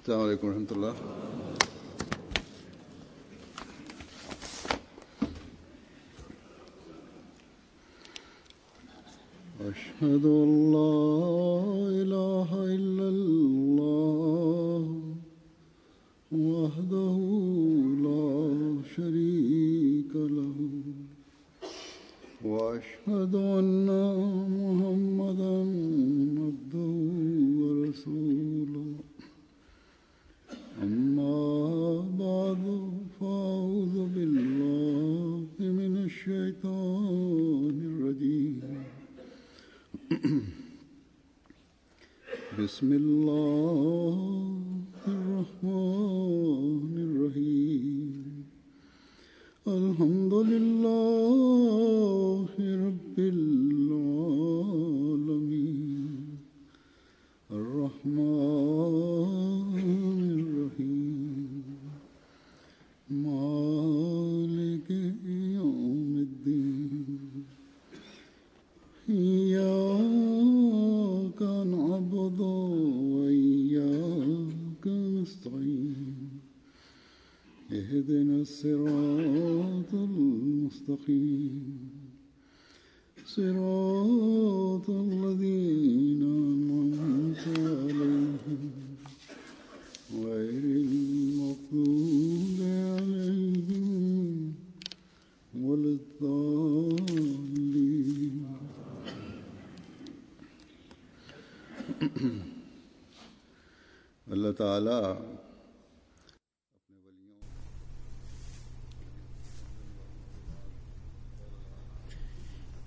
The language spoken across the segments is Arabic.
السلام عليكم ورحمة الله أشهد الله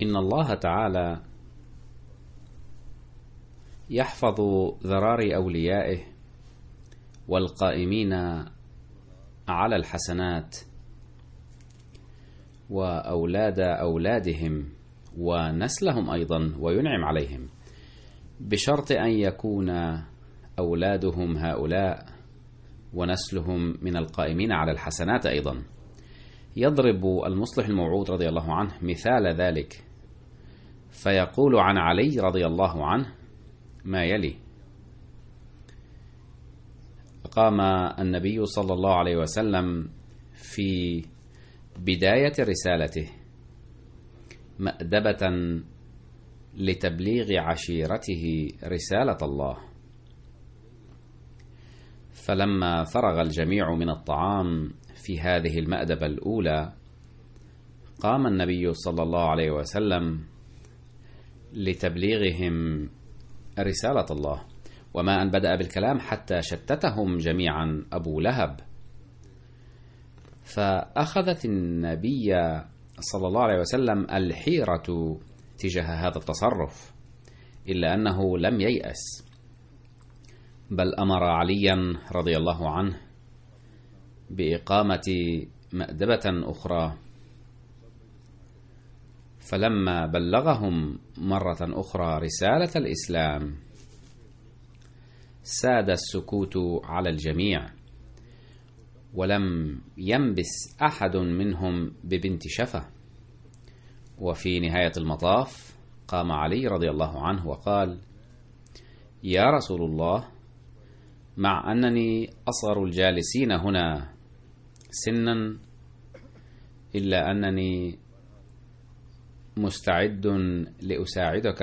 إن الله تعالى يحفظ ذرار أوليائه والقائمين على الحسنات وأولاد أولادهم ونسلهم أيضا وينعم عليهم بشرط أن يكون أولادهم هؤلاء ونسلهم من القائمين على الحسنات أيضا يضرب المصلح الموعود رضي الله عنه مثال ذلك فيقول عن علي رضي الله عنه ما يلي قام النبي صلى الله عليه وسلم في بداية رسالته مأدبة لتبليغ عشيرته رسالة الله فلما فرغ الجميع من الطعام في هذه المأدبة الأولى قام النبي صلى الله عليه وسلم لتبليغهم رسالة الله وما أن بدأ بالكلام حتى شتتهم جميعا أبو لهب فأخذت النبي صلى الله عليه وسلم الحيرة تجاه هذا التصرف إلا أنه لم ييأس بل أمر عليا رضي الله عنه بإقامة مأدبة أخرى فلما بلغهم مرة أخرى رسالة الإسلام ساد السكوت على الجميع ولم ينبس أحد منهم ببنت شفة وفي نهاية المطاف قام علي رضي الله عنه وقال يا رسول الله مع أنني أصغر الجالسين هنا سنا إلا أنني مستعد لأساعدك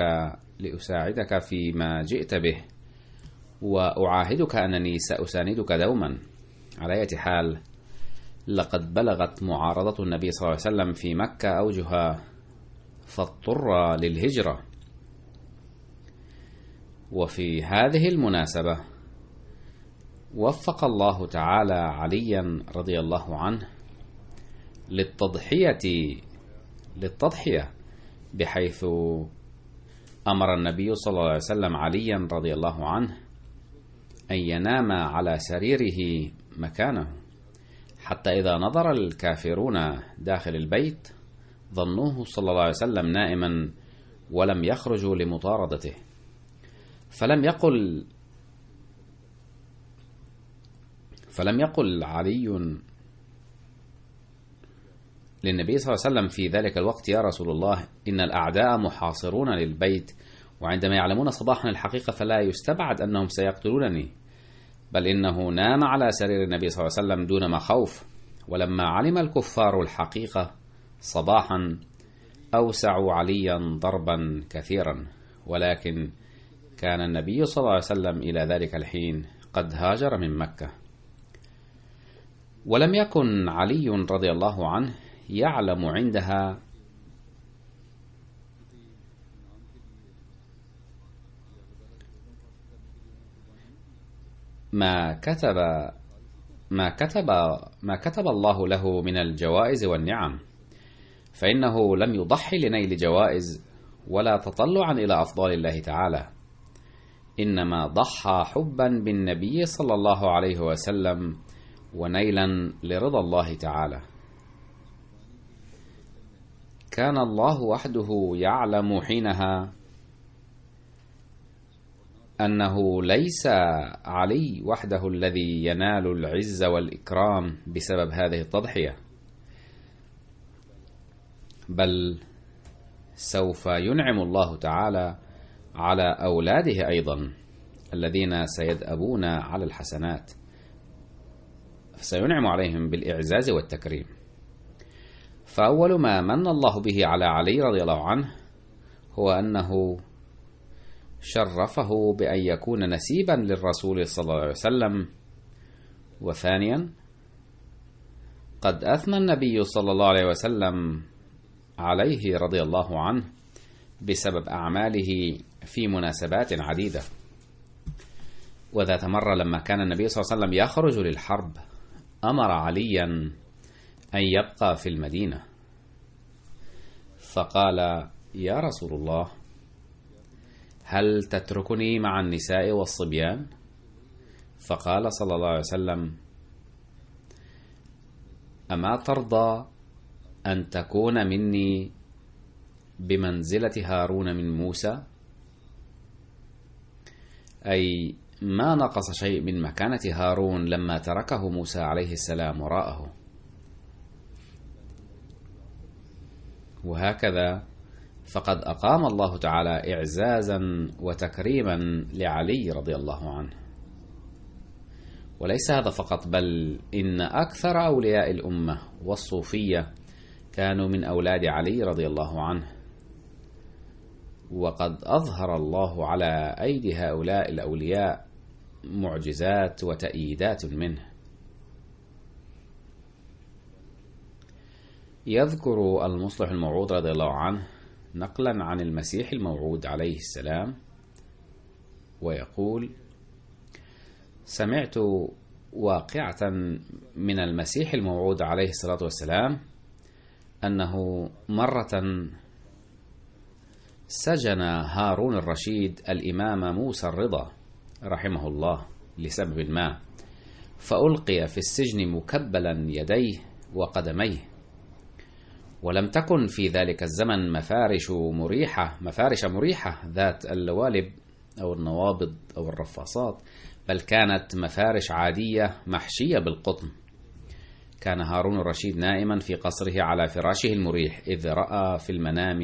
لأساعدك فيما جئت به وأعاهدك أنني سأساندك دوما على أي حال لقد بلغت معارضة النبي صلى الله عليه وسلم في مكة أوجها فاضطر للهجرة وفي هذه المناسبة وفق الله تعالى عليا رضي الله عنه للتضحية للتضحية بحيث أمر النبي صلى الله عليه وسلم عليا رضي الله عنه أن ينام على سريره مكانه حتى إذا نظر الكافرون داخل البيت ظنوه صلى الله عليه وسلم نائما ولم يخرجوا لمطاردته فلم يقل فلم يقل علي للنبي صلى الله عليه وسلم في ذلك الوقت يا رسول الله إن الأعداء محاصرون للبيت وعندما يعلمون صباحا الحقيقة فلا يستبعد أنهم سيقتلونني بل إنه نام على سرير النبي صلى الله عليه وسلم دون ما خوف ولما علم الكفار الحقيقة صباحا أوسعوا عليا ضربا كثيرا ولكن كان النبي صلى الله عليه وسلم إلى ذلك الحين قد هاجر من مكة ولم يكن علي رضي الله عنه يعلم عندها ما كتب ما كتب ما كتب الله له من الجوائز والنعم فإنه لم يضحي لنيل جوائز ولا تطلعا إلى أفضال الله تعالى إنما ضحى حبا بالنبي صلى الله عليه وسلم ونيلا لرضا الله تعالى كان الله وحده يعلم حينها انه ليس علي وحده الذي ينال العز والاكرام بسبب هذه التضحيه بل سوف ينعم الله تعالى على اولاده ايضا الذين سيدابون على الحسنات سينعم عليهم بالإعزاز والتكريم فأول ما من الله به على علي رضي الله عنه هو أنه شرفه بأن يكون نسيبا للرسول صلى الله عليه وسلم وثانيا قد أثنى النبي صلى الله عليه وسلم عليه رضي الله عنه بسبب أعماله في مناسبات عديدة وذات مرة لما كان النبي صلى الله عليه وسلم يخرج للحرب امر عليا ان يبقى في المدينه فقال يا رسول الله هل تتركني مع النساء والصبيان فقال صلى الله عليه وسلم اما ترضى ان تكون مني بمنزله هارون من موسى اي ما نقص شيء من مكانة هارون لما تركه موسى عليه السلام وراءه وهكذا فقد أقام الله تعالى إعزازا وتكريما لعلي رضي الله عنه وليس هذا فقط بل إن أكثر أولياء الأمة والصوفية كانوا من أولاد علي رضي الله عنه وقد أظهر الله على أيدي هؤلاء الأولياء معجزات وتأييدات منه يذكر المصلح الموعود رضي الله عنه نقلا عن المسيح الموعود عليه السلام ويقول سمعت واقعة من المسيح الموعود عليه الصلاة والسلام أنه مرة سجن هارون الرشيد الإمام موسى الرضا رحمه الله لسبب ما فألقي في السجن مكبلا يديه وقدميه ولم تكن في ذلك الزمن مفارش مريحة مفارش مريحة ذات اللوالب أو النوابض أو الرفاصات بل كانت مفارش عادية محشية بالقطن كان هارون الرشيد نائما في قصره على فراشه المريح إذ رأى في المنام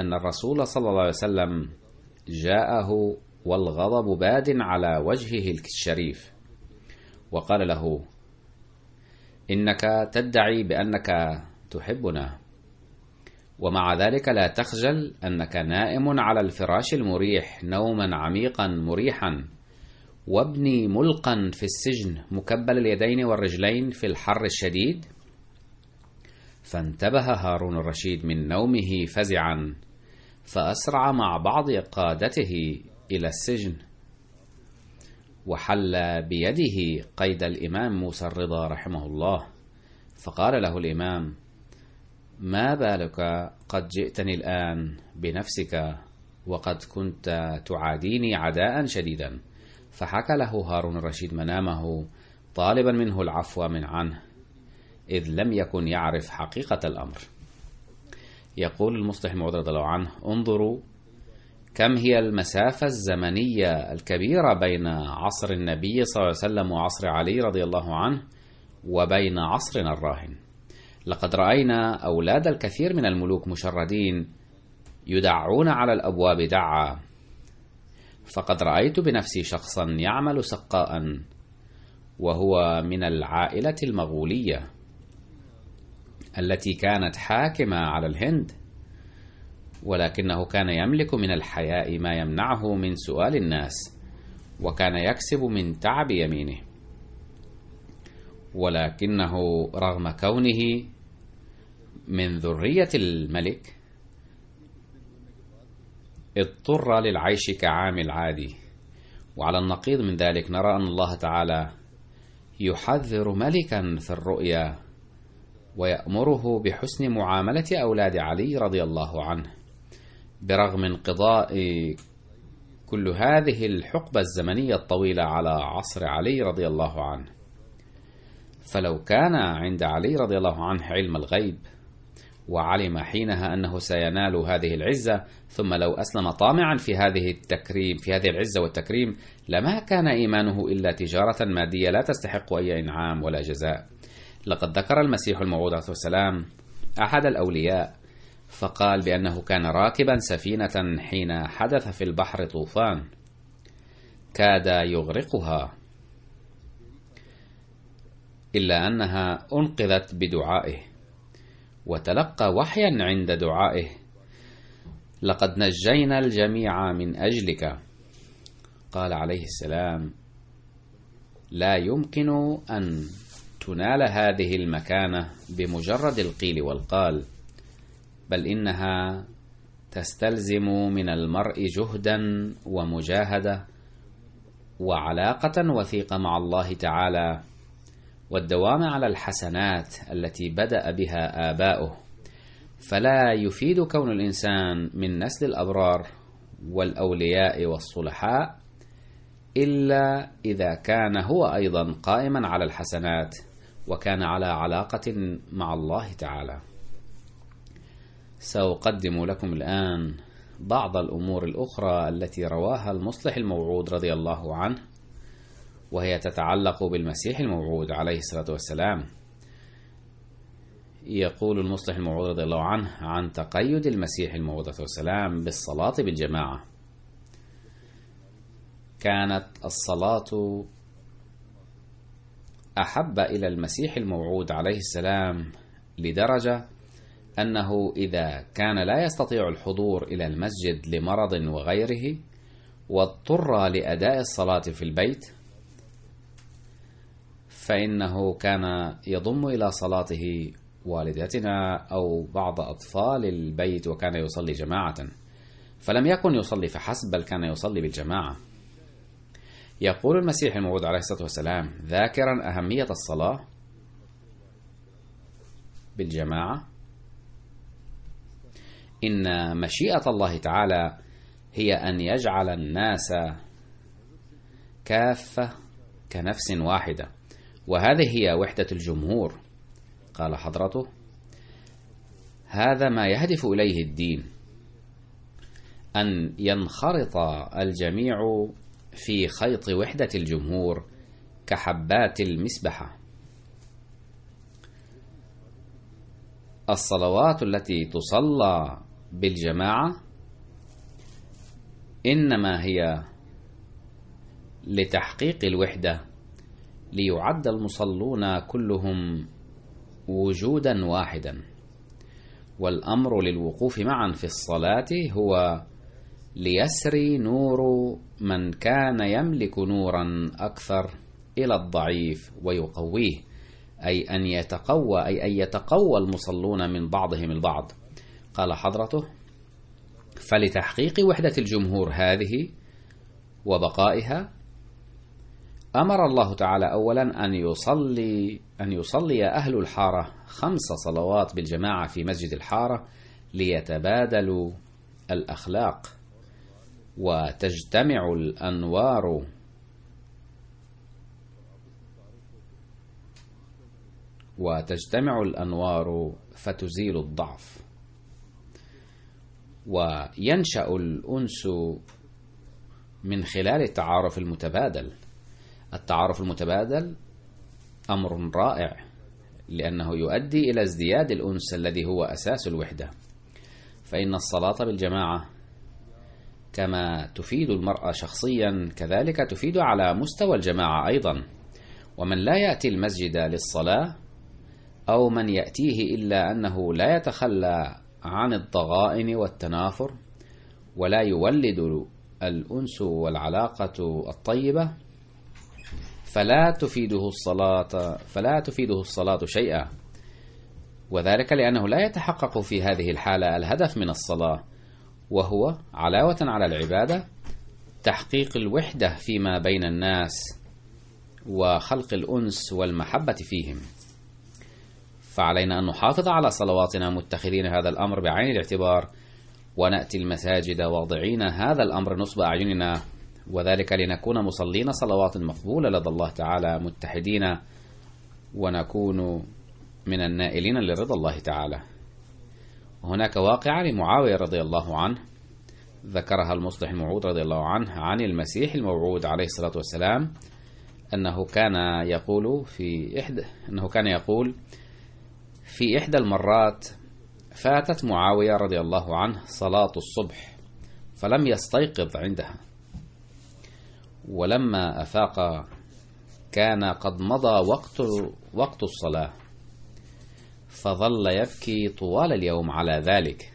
أن الرسول صلى الله عليه وسلم جاءه والغضب باد على وجهه الشريف وقال له انك تدعي بانك تحبنا ومع ذلك لا تخجل انك نائم على الفراش المريح نوما عميقا مريحا وابني ملقا في السجن مكبل اليدين والرجلين في الحر الشديد فانتبه هارون الرشيد من نومه فزعا فاسرع مع بعض قادته إلى السجن وحل بيده قيد الإمام موسى الرضا رحمه الله فقال له الإمام ما بالك قد جئتني الآن بنفسك وقد كنت تعاديني عداء شديدا فحكى له هارون الرشيد منامه طالبا منه العفو من عنه إذ لم يكن يعرف حقيقة الأمر يقول المصلح الموعود رضي الله عنه انظروا كم هي المسافة الزمنية الكبيرة بين عصر النبي صلى الله عليه وسلم وعصر علي رضي الله عنه وبين عصرنا الراهن لقد رأينا أولاد الكثير من الملوك مشردين يدعون على الأبواب دعا فقد رأيت بنفسي شخصا يعمل سقاء وهو من العائلة المغولية التي كانت حاكمة على الهند ولكنه كان يملك من الحياء ما يمنعه من سؤال الناس وكان يكسب من تعب يمينه ولكنه رغم كونه من ذريه الملك اضطر للعيش كعامل عادي وعلى النقيض من ذلك نرى ان الله تعالى يحذر ملكا في الرؤيا ويامره بحسن معامله اولاد علي رضي الله عنه برغم انقضاء كل هذه الحقبة الزمنية الطويلة على عصر علي رضي الله عنه فلو كان عند علي رضي الله عنه علم الغيب وعلم حينها أنه سينال هذه العزة ثم لو أسلم طامعا في هذه التكريم في هذه العزة والتكريم لما كان إيمانه إلا تجارة مادية لا تستحق أي إنعام ولا جزاء لقد ذكر المسيح الموعود عليه السلام أحد الأولياء فقال بأنه كان راكبا سفينة حين حدث في البحر طوفان كاد يغرقها إلا أنها أنقذت بدعائه وتلقى وحيا عند دعائه لقد نجينا الجميع من أجلك قال عليه السلام لا يمكن أن تنال هذه المكانة بمجرد القيل والقال بل إنها تستلزم من المرء جهدا ومجاهدة وعلاقة وثيقة مع الله تعالى والدوام على الحسنات التي بدأ بها آباؤه فلا يفيد كون الإنسان من نسل الأبرار والأولياء والصلحاء إلا إذا كان هو أيضا قائما على الحسنات وكان على علاقة مع الله تعالى سأقدم لكم الآن بعض الأمور الأخرى التي رواها المصلح الموعود رضي الله عنه وهي تتعلق بالمسيح الموعود عليه الصلاة والسلام يقول المصلح الموعود رضي الله عنه عن تقيد المسيح الموعود عليه والسلام بالصلاة بالجماعة كانت الصلاة أحب إلى المسيح الموعود عليه السلام لدرجة أنه إذا كان لا يستطيع الحضور إلى المسجد لمرض وغيره واضطر لأداء الصلاة في البيت فإنه كان يضم إلى صلاته والدتنا أو بعض أطفال البيت وكان يصلي جماعة فلم يكن يصلي فحسب بل كان يصلي بالجماعة يقول المسيح الموعود عليه الصلاة والسلام ذاكرا أهمية الصلاة بالجماعة إن مشيئة الله تعالى هي أن يجعل الناس كافة كنفس واحدة وهذه هي وحدة الجمهور قال حضرته هذا ما يهدف إليه الدين أن ينخرط الجميع في خيط وحدة الجمهور كحبات المسبحة الصلوات التي تصلى بالجماعة إنما هي لتحقيق الوحدة ليعد المصلون كلهم وجودا واحدا والأمر للوقوف معا في الصلاة هو ليسري نور من كان يملك نورا أكثر إلى الضعيف ويقويه أي أن يتقوى أي أن يتقوى المصلون من بعضهم البعض قال حضرته فلتحقيق وحدة الجمهور هذه وبقائها أمر الله تعالى أولا أن يصلي أن يصلي أهل الحارة خمس صلوات بالجماعة في مسجد الحارة ليتبادلوا الأخلاق وتجتمع الأنوار وتجتمع الأنوار فتزيل الضعف وينشأ الأنس من خلال التعارف المتبادل التعارف المتبادل أمر رائع لأنه يؤدي إلى ازدياد الأنس الذي هو أساس الوحدة فإن الصلاة بالجماعة كما تفيد المرأة شخصيا كذلك تفيد على مستوى الجماعة أيضا ومن لا يأتي المسجد للصلاة أو من يأتيه إلا أنه لا يتخلى عن الضغائن والتنافر ولا يولد الأنس والعلاقة الطيبة فلا تفيده الصلاة فلا تفيده الصلاة شيئا وذلك لأنه لا يتحقق في هذه الحالة الهدف من الصلاة وهو علاوة على العبادة تحقيق الوحدة فيما بين الناس وخلق الأنس والمحبة فيهم فعلينا أن نحافظ على صلواتنا متخذين هذا الأمر بعين الاعتبار ونأتي المساجد واضعين هذا الأمر نصب أعيننا وذلك لنكون مصلين صلوات مقبولة لدى الله تعالى متحدين ونكون من النائلين لرضا الله تعالى هناك واقعة لمعاوية رضي الله عنه ذكرها المصلح الموعود رضي الله عنه عن المسيح الموعود عليه الصلاة والسلام أنه كان يقول في إحدى أنه كان يقول في إحدى المرات فاتت معاوية رضي الله عنه صلاة الصبح فلم يستيقظ عندها ولما أفاق كان قد مضى وقت وقت الصلاة فظل يبكي طوال اليوم على ذلك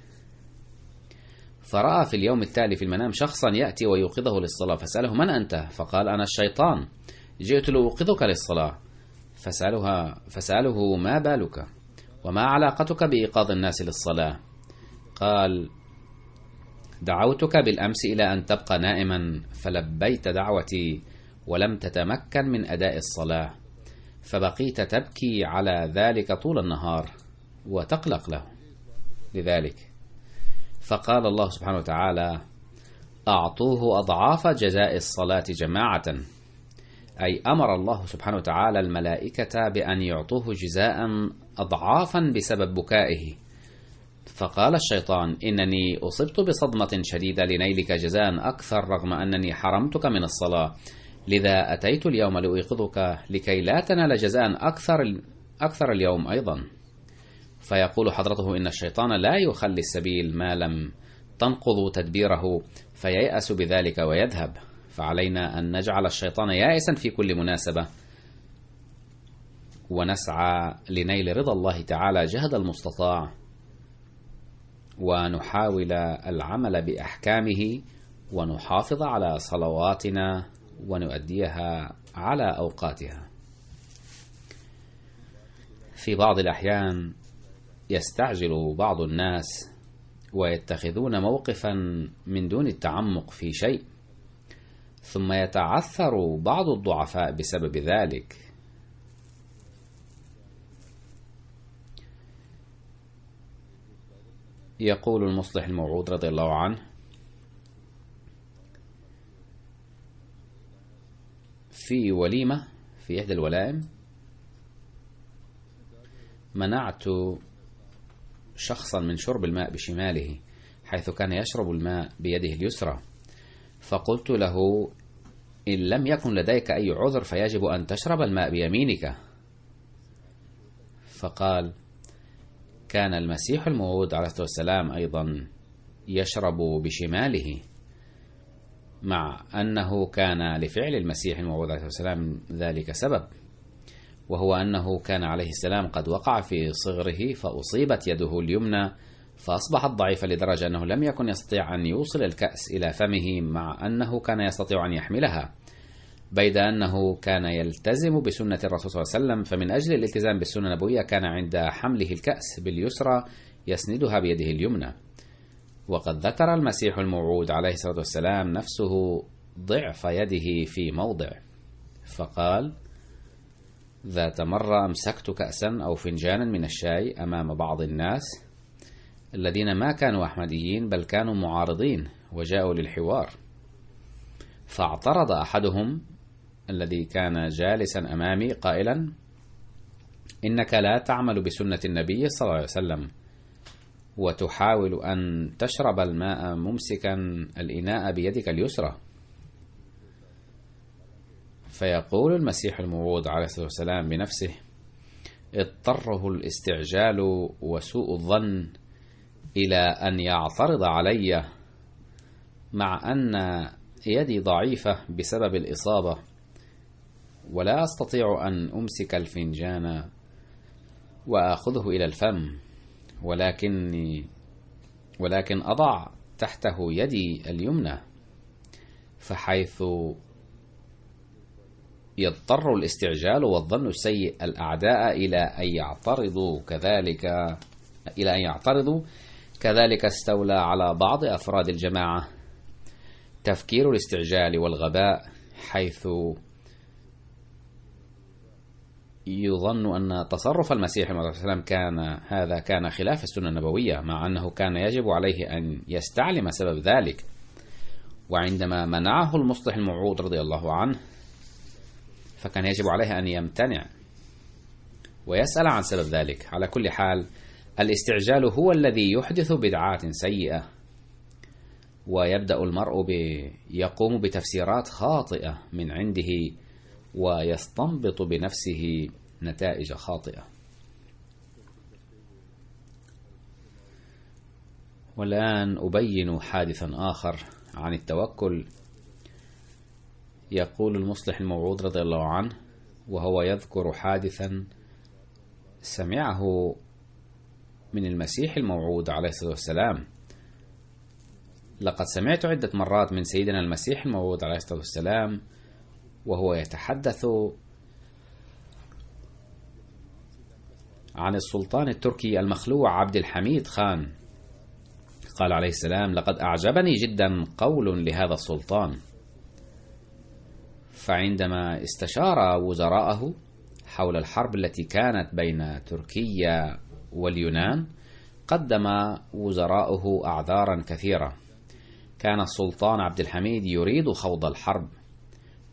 فرأى في اليوم التالي في المنام شخصا يأتي ويوقظه للصلاة فسأله من أنت؟ فقال أنا الشيطان جئت لأوقظك للصلاة فسألها فسأله ما بالك؟ وما علاقتك بإيقاظ الناس للصلاة؟ قال دعوتك بالأمس إلى أن تبقى نائما فلبيت دعوتي ولم تتمكن من أداء الصلاة فبقيت تبكي على ذلك طول النهار وتقلق له لذلك فقال الله سبحانه وتعالى أعطوه أضعاف جزاء الصلاة جماعة أي أمر الله سبحانه وتعالى الملائكة بأن يعطوه جزاء أضعافا بسبب بكائه فقال الشيطان إنني أصبت بصدمة شديدة لنيلك جزاء أكثر رغم أنني حرمتك من الصلاة لذا أتيت اليوم لأيقظك لكي لا تنال جزاء أكثر أكثر اليوم أيضا فيقول حضرته إن الشيطان لا يخلي السبيل ما لم تنقض تدبيره فييأس بذلك ويذهب فعلينا أن نجعل الشيطان يائسا في كل مناسبة ونسعى لنيل رضا الله تعالى جهد المستطاع ونحاول العمل باحكامه ونحافظ على صلواتنا ونؤديها على اوقاتها في بعض الاحيان يستعجل بعض الناس ويتخذون موقفا من دون التعمق في شيء ثم يتعثر بعض الضعفاء بسبب ذلك يقول المصلح الموعود رضي الله عنه في وليمة في إحدى الولائم منعت شخصا من شرب الماء بشماله حيث كان يشرب الماء بيده اليسرى فقلت له إن لم يكن لديك أي عذر فيجب أن تشرب الماء بيمينك فقال كان المسيح الموعود عليه الصلاة والسلام أيضا يشرب بشماله مع أنه كان لفعل المسيح الموعود عليه الصلاة والسلام ذلك سبب وهو أنه كان عليه السلام قد وقع في صغره فأصيبت يده اليمنى فأصبحت ضعيفة لدرجة أنه لم يكن يستطيع أن يوصل الكأس إلى فمه مع أنه كان يستطيع أن يحملها بيد أنه كان يلتزم بسنة الرسول صلى الله عليه وسلم فمن أجل الالتزام بالسنة النبوية كان عند حمله الكأس باليسرى يسندها بيده اليمنى وقد ذكر المسيح الموعود عليه الصلاة والسلام نفسه ضعف يده في موضع فقال ذات مرة أمسكت كأسا أو فنجانا من الشاي أمام بعض الناس الذين ما كانوا أحمديين بل كانوا معارضين وجاءوا للحوار فاعترض أحدهم الذي كان جالسا أمامي قائلا إنك لا تعمل بسنة النبي صلى الله عليه وسلم وتحاول أن تشرب الماء ممسكا الإناء بيدك اليسرى فيقول المسيح الموعود عليه الصلاة والسلام بنفسه اضطره الاستعجال وسوء الظن إلى أن يعترض علي مع أن يدي ضعيفة بسبب الإصابة ولا أستطيع أن أمسك الفنجان وآخذه إلى الفم ولكني ولكن أضع تحته يدي اليمنى فحيث يضطر الاستعجال والظن السيء الأعداء إلى أن يعترضوا كذلك إلى أن يعترضوا كذلك استولى على بعض أفراد الجماعة تفكير الاستعجال والغباء حيث يظن أن تصرف المسيح عليه السلام كان هذا كان خلاف السنة النبوية مع أنه كان يجب عليه أن يستعلم سبب ذلك وعندما منعه المصلح الموعود رضي الله عنه فكان يجب عليه أن يمتنع ويسأل عن سبب ذلك على كل حال الاستعجال هو الذي يحدث بدعات سيئة ويبدأ المرء بيقوم بتفسيرات خاطئة من عنده ويستنبط بنفسه نتائج خاطئة والآن أبين حادثا آخر عن التوكل يقول المصلح الموعود رضي الله عنه وهو يذكر حادثا سمعه من المسيح الموعود عليه الصلاة والسلام لقد سمعت عدة مرات من سيدنا المسيح الموعود عليه الصلاة والسلام وهو يتحدث عن السلطان التركي المخلوع عبد الحميد خان قال عليه السلام لقد أعجبني جدا قول لهذا السلطان فعندما استشار وزراءه حول الحرب التي كانت بين تركيا واليونان قدم وزراءه أعذارا كثيرة كان السلطان عبد الحميد يريد خوض الحرب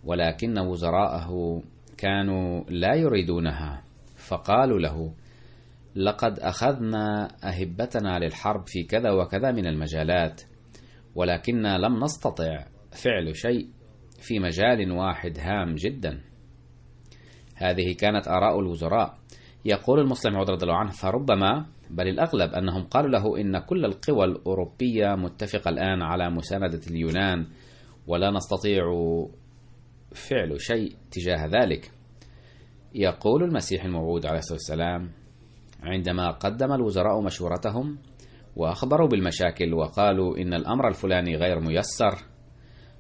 ولكن وزراءه كانوا لا يريدونها فقالوا له لقد أخذنا أهبتنا للحرب في كذا وكذا من المجالات ولكننا لم نستطع فعل شيء في مجال واحد هام جدا هذه كانت آراء الوزراء يقول المسلم عود رضي الله عنه فربما بل الأغلب أنهم قالوا له إن كل القوى الأوروبية متفقة الآن على مساندة اليونان ولا نستطيع فعل شيء تجاه ذلك يقول المسيح الموعود عليه الصلاة والسلام عندما قدم الوزراء مشورتهم وأخبروا بالمشاكل وقالوا إن الأمر الفلاني غير ميسر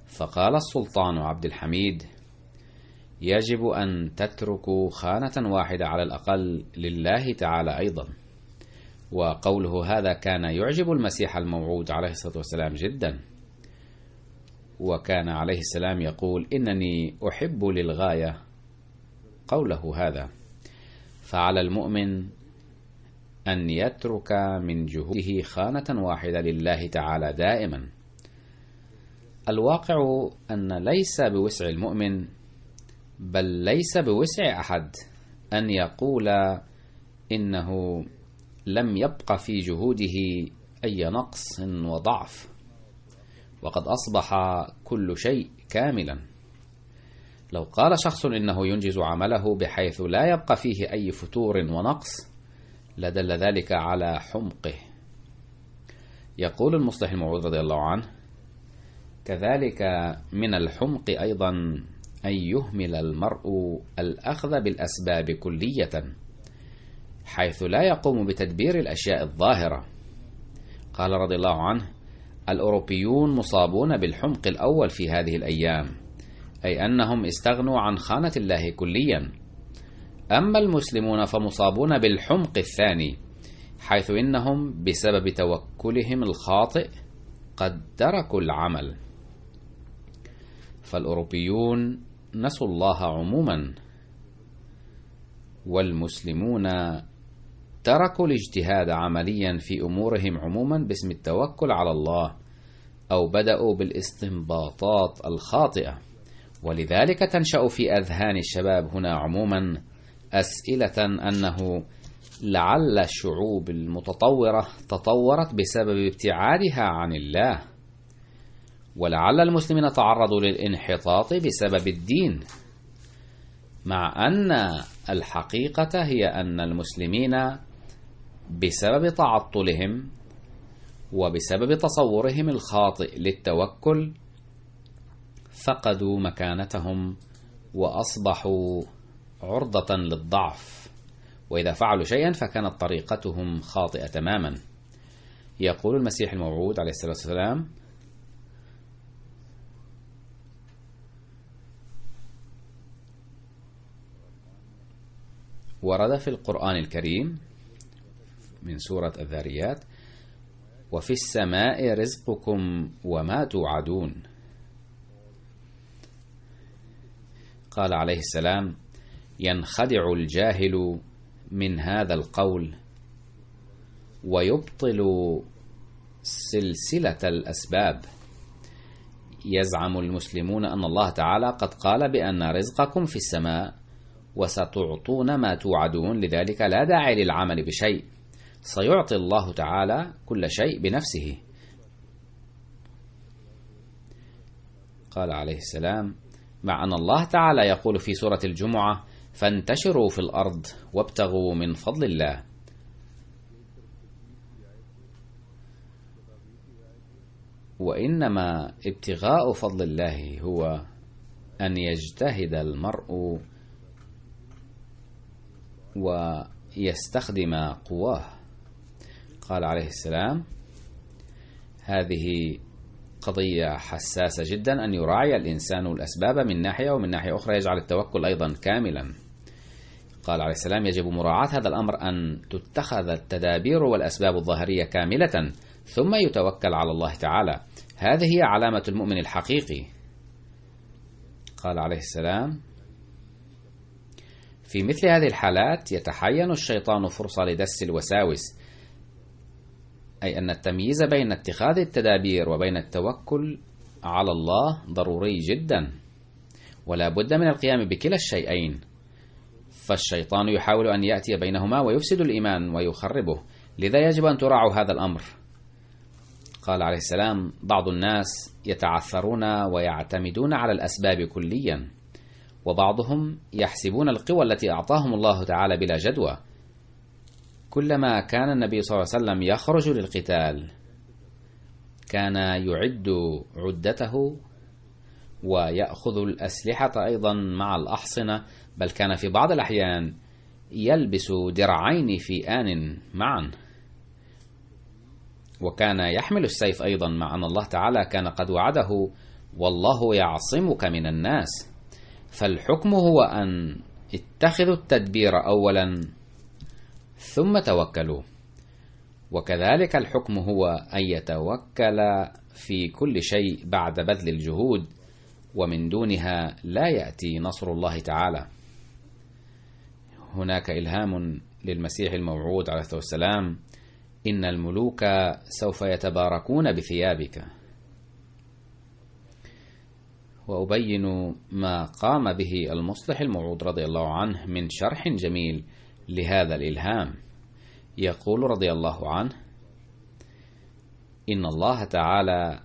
فقال السلطان عبد الحميد يجب أن تتركوا خانة واحدة على الأقل لله تعالى أيضا وقوله هذا كان يعجب المسيح الموعود عليه الصلاة والسلام جداً وكان عليه السلام يقول إنني أحب للغاية قوله هذا فعلى المؤمن أن يترك من جهوده خانة واحدة لله تعالى دائما الواقع أن ليس بوسع المؤمن بل ليس بوسع أحد أن يقول إنه لم يبق في جهوده أي نقص وضعف وقد أصبح كل شيء كاملا لو قال شخص إنه ينجز عمله بحيث لا يبقى فيه أي فتور ونقص لدل ذلك على حمقه يقول المصلح الموعود رضي الله عنه كذلك من الحمق أيضا أن يهمل المرء الأخذ بالأسباب كلية حيث لا يقوم بتدبير الأشياء الظاهرة قال رضي الله عنه الأوروبيون مصابون بالحمق الأول في هذه الأيام، أي أنهم استغنوا عن خانة الله كليًا. أما المسلمون فمصابون بالحمق الثاني، حيث إنهم بسبب توكلهم الخاطئ قد تركوا العمل. فالأوروبيون نسوا الله عمومًا، والمسلمون تركوا الاجتهاد عمليا في أمورهم عموما باسم التوكل على الله أو بدأوا بالاستنباطات الخاطئة ولذلك تنشأ في أذهان الشباب هنا عموما أسئلة أنه لعل الشعوب المتطورة تطورت بسبب ابتعادها عن الله ولعل المسلمين تعرضوا للانحطاط بسبب الدين مع أن الحقيقة هي أن المسلمين بسبب تعطلهم وبسبب تصورهم الخاطئ للتوكل فقدوا مكانتهم واصبحوا عرضه للضعف واذا فعلوا شيئا فكانت طريقتهم خاطئه تماما يقول المسيح الموعود عليه الصلاه والسلام ورد في القران الكريم من سورة الذاريات وفي السماء رزقكم وما توعدون قال عليه السلام ينخدع الجاهل من هذا القول ويبطل سلسلة الأسباب يزعم المسلمون أن الله تعالى قد قال بأن رزقكم في السماء وستعطون ما توعدون لذلك لا داعي للعمل بشيء سيعطي الله تعالى كل شيء بنفسه قال عليه السلام مع أن الله تعالى يقول في سورة الجمعة فانتشروا في الأرض وابتغوا من فضل الله وإنما ابتغاء فضل الله هو أن يجتهد المرء ويستخدم قواه قال عليه السلام هذه قضية حساسة جدا أن يراعي الإنسان الأسباب من ناحية ومن ناحية أخرى يجعل التوكل أيضا كاملا قال عليه السلام يجب مراعاة هذا الأمر أن تتخذ التدابير والأسباب الظاهرية كاملة ثم يتوكل على الله تعالى هذه هي علامة المؤمن الحقيقي قال عليه السلام في مثل هذه الحالات يتحين الشيطان فرصة لدس الوساوس أي أن التمييز بين اتخاذ التدابير وبين التوكل على الله ضروري جدا ولا بد من القيام بكلا الشيئين فالشيطان يحاول أن يأتي بينهما ويفسد الإيمان ويخربه لذا يجب أن تراعوا هذا الأمر قال عليه السلام بعض الناس يتعثرون ويعتمدون على الأسباب كليا وبعضهم يحسبون القوى التي أعطاهم الله تعالى بلا جدوى كلما كان النبي صلى الله عليه وسلم يخرج للقتال كان يعد عدته ويأخذ الأسلحة أيضا مع الأحصنة بل كان في بعض الأحيان يلبس درعين في آن معا وكان يحمل السيف أيضا مع أن الله تعالى كان قد وعده والله يعصمك من الناس فالحكم هو أن اتخذوا التدبير أولا ثم توكلوا وكذلك الحكم هو أن يتوكل في كل شيء بعد بذل الجهود ومن دونها لا يأتي نصر الله تعالى هناك إلهام للمسيح الموعود عليه الصلاة والسلام إن الملوك سوف يتباركون بثيابك وأبين ما قام به المصلح الموعود رضي الله عنه من شرح جميل لهذا الإلهام يقول رضي الله عنه إن الله تعالى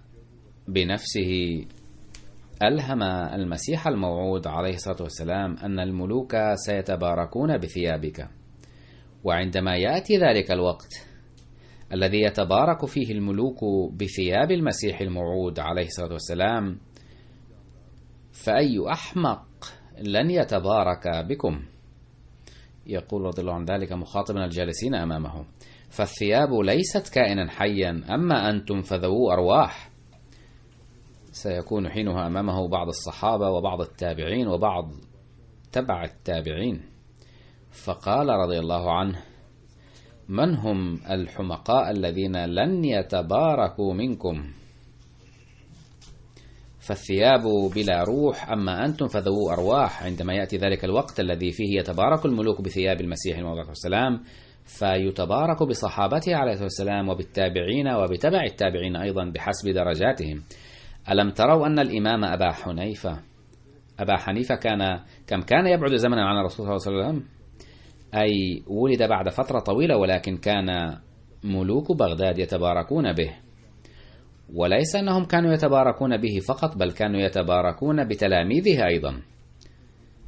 بنفسه ألهم المسيح الموعود عليه الصلاة والسلام أن الملوك سيتباركون بثيابك وعندما يأتي ذلك الوقت الذي يتبارك فيه الملوك بثياب المسيح الموعود عليه الصلاة والسلام فأي أحمق لن يتبارك بكم يقول رضي الله عن ذلك مخاطبا الجالسين أمامه فالثياب ليست كائنا حيا أما أنتم فذووا أرواح سيكون حينها أمامه بعض الصحابة وبعض التابعين وبعض تبع التابعين فقال رضي الله عنه من هم الحمقاء الذين لن يتباركوا منكم فالثياب بلا روح أما أنتم فذووا أرواح عندما يأتي ذلك الوقت الذي فيه يتبارك الملوك بثياب المسيح الموعود والسلام فيتبارك بصحابته عليه الصلاة والسلام وبالتابعين وبتبع التابعين أيضا بحسب درجاتهم ألم تروا أن الإمام أبا حنيفة أبا حنيفة كان كم كان يبعد زمنا عن الرسول صلى الله عليه وسلم أي ولد بعد فترة طويلة ولكن كان ملوك بغداد يتباركون به وليس أنهم كانوا يتباركون به فقط بل كانوا يتباركون بتلاميذه أيضا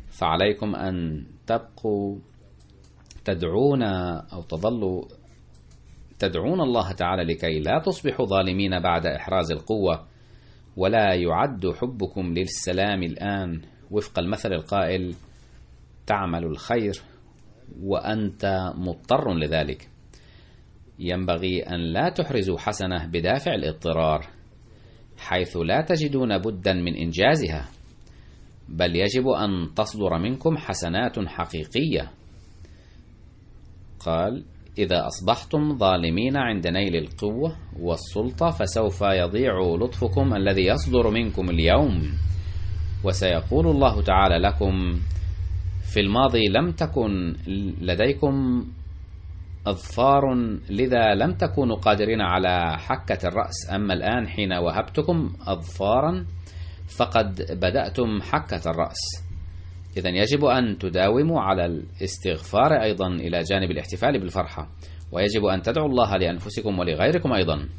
فعليكم أن تبقوا تدعون أو تظلوا تدعون الله تعالى لكي لا تصبحوا ظالمين بعد إحراز القوة ولا يعد حبكم للسلام الآن وفق المثل القائل تعمل الخير وأنت مضطر لذلك ينبغي أن لا تحرزوا حسنة بدافع الاضطرار حيث لا تجدون بدا من إنجازها بل يجب أن تصدر منكم حسنات حقيقية قال إذا أصبحتم ظالمين عند نيل القوة والسلطة فسوف يضيع لطفكم الذي يصدر منكم اليوم وسيقول الله تعالى لكم في الماضي لم تكن لديكم أظفار لذا لم تكونوا قادرين على حكة الرأس أما الآن حين وهبتكم أظفارا فقد بدأتم حكة الرأس إذا يجب أن تداوموا على الاستغفار أيضا إلى جانب الاحتفال بالفرحة ويجب أن تدعوا الله لأنفسكم ولغيركم أيضا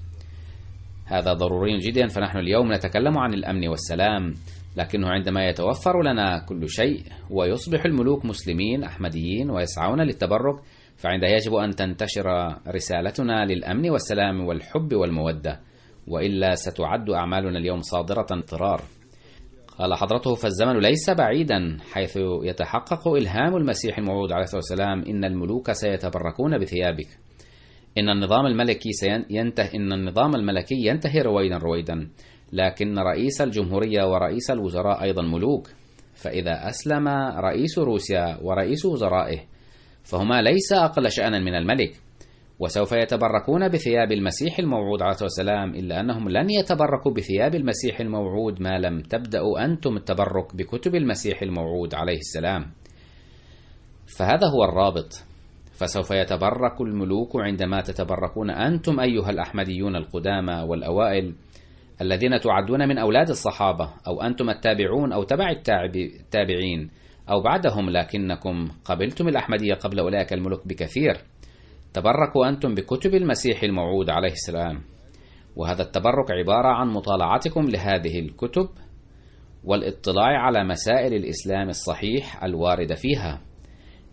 هذا ضروري جدا فنحن اليوم نتكلم عن الأمن والسلام لكنه عندما يتوفر لنا كل شيء ويصبح الملوك مسلمين أحمديين ويسعون للتبرك فعندها يجب أن تنتشر رسالتنا للأمن والسلام والحب والمودة وإلا ستعد أعمالنا اليوم صادرة اضطرار قال حضرته فالزمن ليس بعيدا حيث يتحقق إلهام المسيح الموعود عليه الصلاة والسلام إن الملوك سيتبركون بثيابك إن النظام الملكي سينتهي إن النظام الملكي ينتهي رويدا رويدا لكن رئيس الجمهورية ورئيس الوزراء أيضا ملوك فإذا أسلم رئيس روسيا ورئيس وزرائه فهما ليس أقل شأنا من الملك وسوف يتبركون بثياب المسيح الموعود عليه السلام إلا أنهم لن يتبركوا بثياب المسيح الموعود ما لم تبدأوا أنتم التبرك بكتب المسيح الموعود عليه السلام فهذا هو الرابط فسوف يتبرك الملوك عندما تتبركون أنتم أيها الأحمديون القدامى والأوائل الذين تعدون من أولاد الصحابة أو أنتم التابعون أو تبع التابعين أو بعدهم لكنكم قبلتم الأحمدية قبل أولئك الملوك بكثير تبركوا أنتم بكتب المسيح الموعود عليه السلام وهذا التبرك عبارة عن مطالعتكم لهذه الكتب والاطلاع على مسائل الإسلام الصحيح الواردة فيها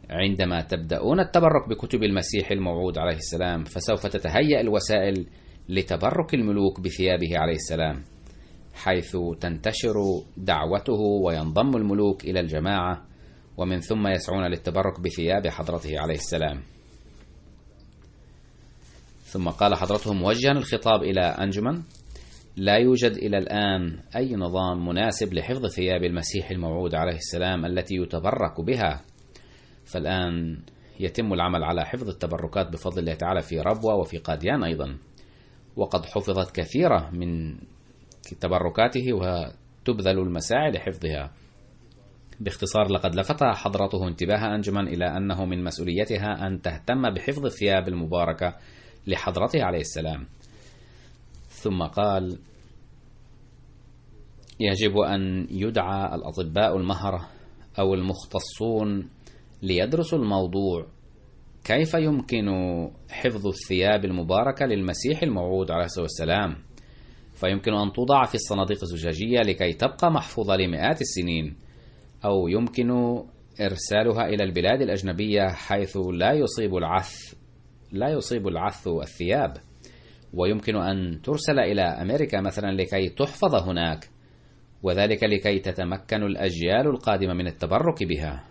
عندما تبدأون التبرك بكتب المسيح الموعود عليه السلام فسوف تتهيأ الوسائل لتبرك الملوك بثيابه عليه السلام حيث تنتشر دعوته وينضم الملوك إلى الجماعة ومن ثم يسعون للتبرك بثياب حضرته عليه السلام ثم قال حضرته موجها الخطاب إلى أنجمن لا يوجد إلى الآن أي نظام مناسب لحفظ ثياب المسيح الموعود عليه السلام التي يتبرك بها فالآن يتم العمل على حفظ التبركات بفضل الله تعالى في ربوة وفي قاديان أيضا وقد حفظت كثيرة من تبركاته وتبذل المساعي لحفظها باختصار لقد لفت حضرته انتباه أنجمن إلى أنه من مسؤوليتها أن تهتم بحفظ الثياب المباركة لحضرته عليه السلام ثم قال يجب أن يدعى الأطباء المهرة أو المختصون ليدرسوا الموضوع كيف يمكن حفظ الثياب المباركة للمسيح الموعود عليه الصلاة والسلام فيمكن أن توضع في الصناديق الزجاجية لكي تبقى محفوظة لمئات السنين أو يمكن إرسالها إلى البلاد الأجنبية حيث لا يصيب العث لا يصيب العث الثياب ويمكن أن ترسل إلى أمريكا مثلا لكي تحفظ هناك وذلك لكي تتمكن الأجيال القادمة من التبرك بها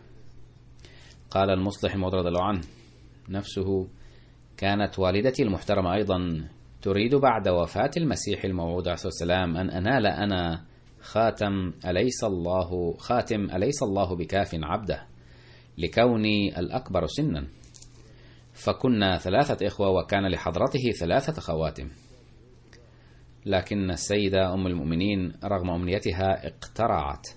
قال المصلح مضرد رضي الله عنه نفسه كانت والدتي المحترمة أيضا تريد بعد وفاة المسيح الموعود عليه السلام أن أنال أنا خاتم أليس الله خاتم أليس الله بكاف عبده لكوني الأكبر سنا فكنا ثلاثة إخوة وكان لحضرته ثلاثة خواتم لكن السيدة أم المؤمنين رغم أمنيتها اقترعت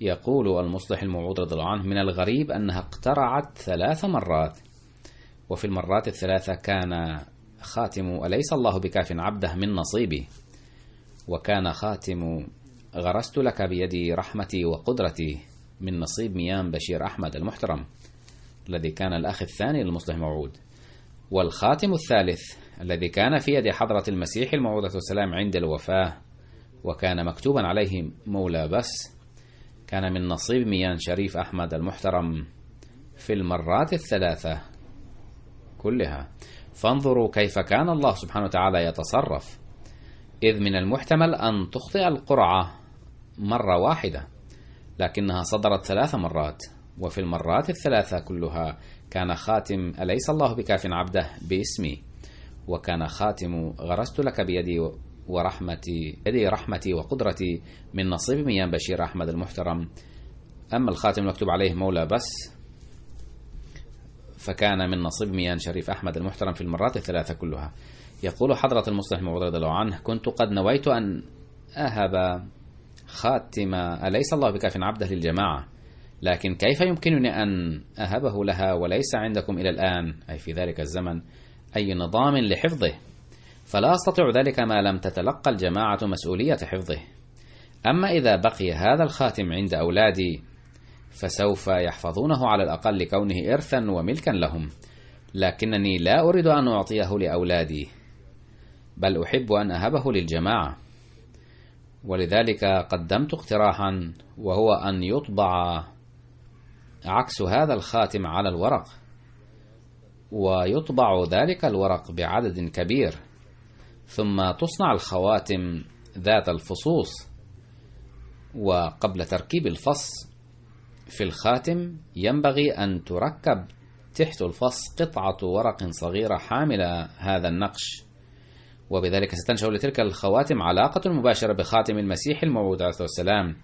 يقول المصلح الموعود رضي الله عنه من الغريب أنها اقترعت ثلاث مرات وفي المرات الثلاثة كان خاتم أليس الله بكاف عبده من نصيبي وكان خاتم غرست لك بيدي رحمتي وقدرتي من نصيب ميام بشير أحمد المحترم الذي كان الأخ الثاني للمصلح موعود والخاتم الثالث الذي كان في يد حضرة المسيح الموعودة والسلام عند الوفاة وكان مكتوبا عليه مولى بس كان من نصيب ميان شريف أحمد المحترم في المرات الثلاثة كلها فانظروا كيف كان الله سبحانه وتعالى يتصرف إذ من المحتمل أن تخطئ القرعة مرة واحدة لكنها صدرت ثلاث مرات وفي المرات الثلاثة كلها كان خاتم أليس الله بكاف عبده باسمي وكان خاتم غرست لك بيدي ورحمتي يدي رحمتي وقدرتي من نصيب ميان بشير أحمد المحترم أما الخاتم المكتوب عليه مولى بس فكان من نصيب ميان شريف أحمد المحترم في المرات الثلاثة كلها يقول حضرة المصلح الموعود رضي الله عنه كنت قد نويت أن أهب خاتم أليس الله بكاف عبده للجماعة لكن كيف يمكنني أن أهبه لها وليس عندكم إلى الآن أي في ذلك الزمن أي نظام لحفظه فلا أستطيع ذلك ما لم تتلقى الجماعة مسؤولية حفظه أما إذا بقي هذا الخاتم عند أولادي فسوف يحفظونه على الأقل لكونه إرثا وملكا لهم لكنني لا أريد أن أعطيه لأولادي بل أحب أن أهبه للجماعة ولذلك قدمت اقتراحا وهو أن يطبع عكس هذا الخاتم على الورق ويطبع ذلك الورق بعدد كبير ثم تصنع الخواتم ذات الفصوص وقبل تركيب الفص في الخاتم ينبغي أن تركب تحت الفص قطعة ورق صغيرة حاملة هذا النقش وبذلك ستنشأ لتلك الخواتم علاقة مباشرة بخاتم المسيح الموعود عليه السلام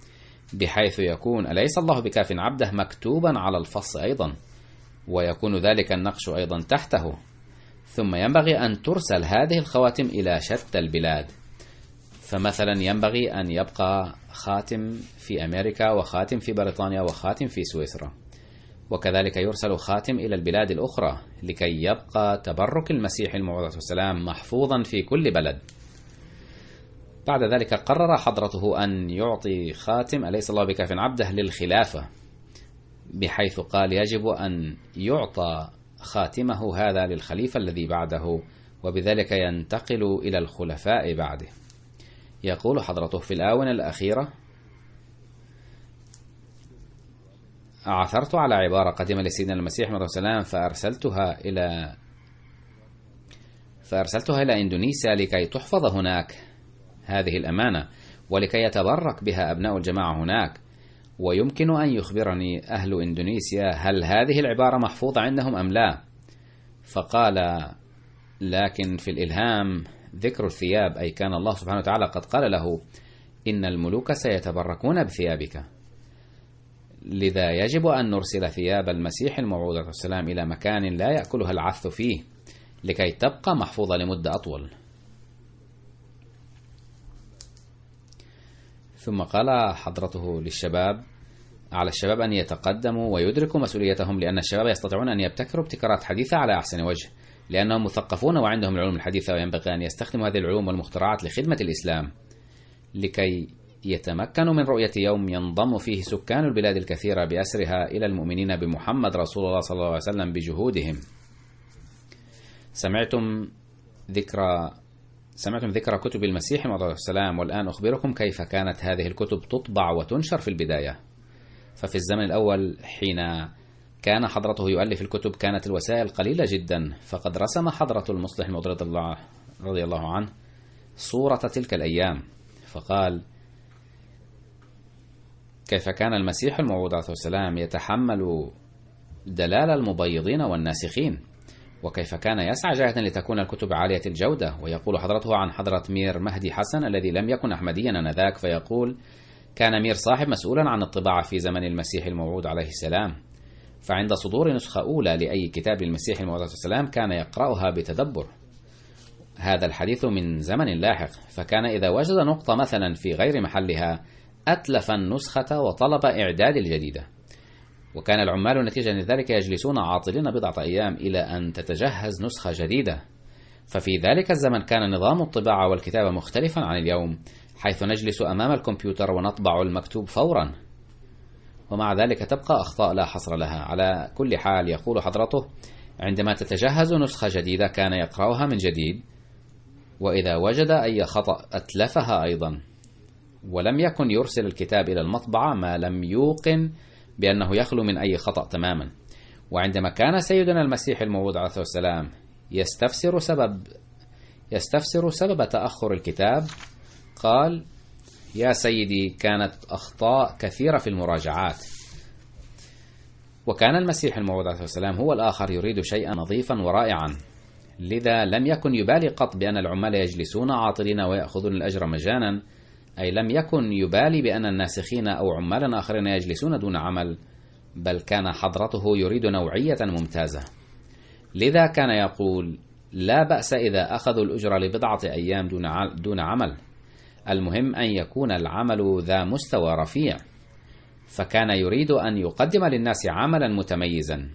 بحيث يكون أليس الله بكاف عبده مكتوبا على الفص أيضا ويكون ذلك النقش أيضا تحته ثم ينبغي أن ترسل هذه الخواتم إلى شتى البلاد فمثلا ينبغي أن يبقى خاتم في أمريكا وخاتم في بريطانيا وخاتم في سويسرا وكذلك يرسل خاتم إلى البلاد الأخرى لكي يبقى تبرك المسيح الموعود والسلام محفوظا في كل بلد بعد ذلك قرر حضرته أن يعطي خاتم أليس الله بكاف عبده للخلافة بحيث قال يجب أن يعطى خاتمه هذا للخليفة الذي بعده وبذلك ينتقل إلى الخلفاء بعده يقول حضرته في الآونة الأخيرة عثرت على عبارة قديمة لسيدنا المسيح عليه السلام فأرسلتها إلى فأرسلتها إلى إندونيسيا لكي تحفظ هناك هذه الأمانة ولكي يتبرك بها أبناء الجماعة هناك ويمكن أن يخبرني أهل إندونيسيا هل هذه العبارة محفوظة عندهم أم لا فقال لكن في الإلهام ذكر الثياب أي كان الله سبحانه وتعالى قد قال له إن الملوك سيتبركون بثيابك لذا يجب أن نرسل ثياب المسيح الموعود والسلام السلام إلى مكان لا يأكلها العث فيه لكي تبقى محفوظة لمدة أطول ثم قال حضرته للشباب على الشباب أن يتقدموا ويدركوا مسؤوليتهم لأن الشباب يستطيعون أن يبتكروا ابتكارات حديثة على أحسن وجه لأنهم مثقفون وعندهم العلوم الحديثة وينبغي أن يستخدموا هذه العلوم والمخترعات لخدمة الإسلام لكي يتمكن من رؤية يوم ينضم فيه سكان البلاد الكثيرة بأسرها إلى المؤمنين بمحمد رسول الله صلى الله عليه وسلم بجهودهم. سمعتم ذكرى سمعتم ذكرى كتب المسيح عليه السلام والآن أخبركم كيف كانت هذه الكتب تطبع وتنشر في البداية. ففي الزمن الأول حين كان حضرته يؤلف الكتب كانت الوسائل قليلة جدا فقد رسم حضرة المصلح الله رضي الله عنه صورة تلك الأيام فقال: كيف كان المسيح الموعود عليه السلام يتحمل دلال المبيضين والناسخين وكيف كان يسعى جاهدا لتكون الكتب عالية الجودة ويقول حضرته عن حضرة مير مهدي حسن الذي لم يكن أحمديا أنذاك فيقول كان مير صاحب مسؤولا عن الطباعة في زمن المسيح الموعود عليه السلام فعند صدور نسخة أولى لأي كتاب للمسيح الموعود عليه السلام كان يقرأها بتدبر هذا الحديث من زمن لاحق فكان إذا وجد نقطة مثلا في غير محلها أتلف النسخة وطلب إعداد الجديدة وكان العمال نتيجة لذلك يجلسون عاطلين بضعة أيام إلى أن تتجهز نسخة جديدة ففي ذلك الزمن كان نظام الطباعة والكتابة مختلفا عن اليوم حيث نجلس أمام الكمبيوتر ونطبع المكتوب فورا ومع ذلك تبقى أخطاء لا حصر لها على كل حال يقول حضرته عندما تتجهز نسخة جديدة كان يقرأها من جديد وإذا وجد أي خطأ أتلفها أيضا ولم يكن يرسل الكتاب إلى المطبعة ما لم يوقن بأنه يخلو من أي خطأ تماما وعندما كان سيدنا المسيح الموعود عليه الصلاة والسلام يستفسر سبب يستفسر سبب تأخر الكتاب قال يا سيدي كانت أخطاء كثيرة في المراجعات وكان المسيح الموعود عليه السلام هو الآخر يريد شيئا نظيفا ورائعا لذا لم يكن يبالي قط بأن العمال يجلسون عاطلين ويأخذون الأجر مجانا أي لم يكن يبالي بأن الناسخين أو عمالا آخرين يجلسون دون عمل بل كان حضرته يريد نوعية ممتازة لذا كان يقول لا بأس إذا أخذوا الأجرة لبضعة أيام دون عمل المهم أن يكون العمل ذا مستوى رفيع فكان يريد أن يقدم للناس عملا متميزا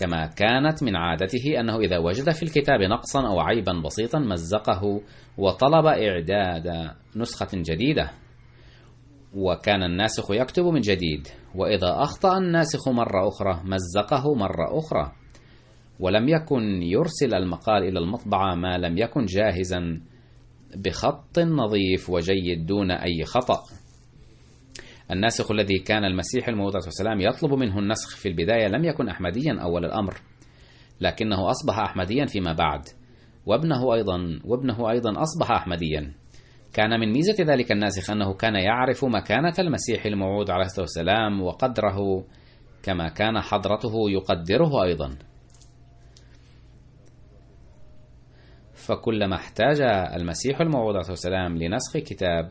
كما كانت من عادته أنه إذا وجد في الكتاب نقصا أو عيبا بسيطا مزقه وطلب إعداد نسخة جديدة وكان الناسخ يكتب من جديد وإذا أخطأ الناسخ مرة أخرى مزقه مرة أخرى ولم يكن يرسل المقال إلى المطبعة ما لم يكن جاهزا بخط نظيف وجيد دون أي خطأ الناسخ الذي كان المسيح الموعود والسلام يطلب منه النسخ في البداية لم يكن أحمديا أول الأمر لكنه أصبح أحمديا فيما بعد وابنه أيضا وابنه أيضا أصبح أحمديا كان من ميزة ذلك الناسخ أنه كان يعرف مكانة المسيح الموعود عليه الصلاة والسلام وقدره كما كان حضرته يقدره أيضا فكلما احتاج المسيح الموعود عليه السلام لنسخ كتاب